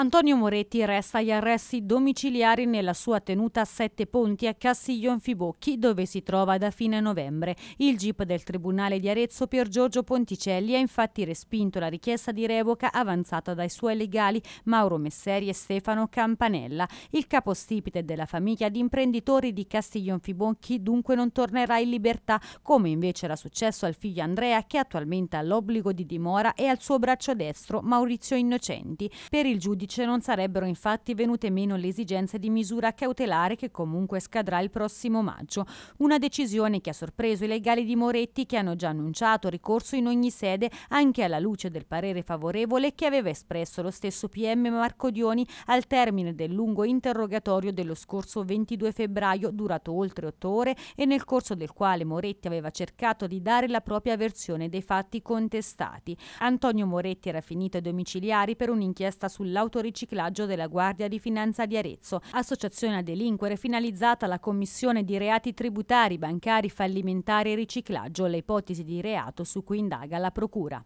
Antonio Moretti resta agli arresti domiciliari nella sua tenuta a Sette Ponti a Castiglion Fibocchi, dove si trova da fine novembre. Il GIP del Tribunale di Arezzo Pier Giorgio Ponticelli ha infatti respinto la richiesta di revoca avanzata dai suoi legali Mauro Messeri e Stefano Campanella. Il capostipite della famiglia di imprenditori di Castiglion Fibocchi dunque non tornerà in libertà, come invece era successo al figlio Andrea che attualmente ha l'obbligo di dimora e al suo braccio destro Maurizio Innocenti. Per il giudice dice non sarebbero infatti venute meno le esigenze di misura cautelare che comunque scadrà il prossimo maggio, una decisione che ha sorpreso i legali di Moretti che hanno già annunciato ricorso in ogni sede anche alla luce del parere favorevole che aveva espresso lo stesso PM Marco Dioni al termine del lungo interrogatorio dello scorso 22 febbraio durato oltre otto ore e nel corso del quale Moretti aveva cercato di dare la propria versione dei fatti contestati. Antonio Moretti era finito ai domiciliari per un'inchiesta sull'autorizzazione autoriciclaggio della Guardia di Finanza di Arezzo, associazione a delinquere finalizzata alla commissione di reati tributari, bancari, fallimentari e riciclaggio, le ipotesi di reato su cui indaga la Procura.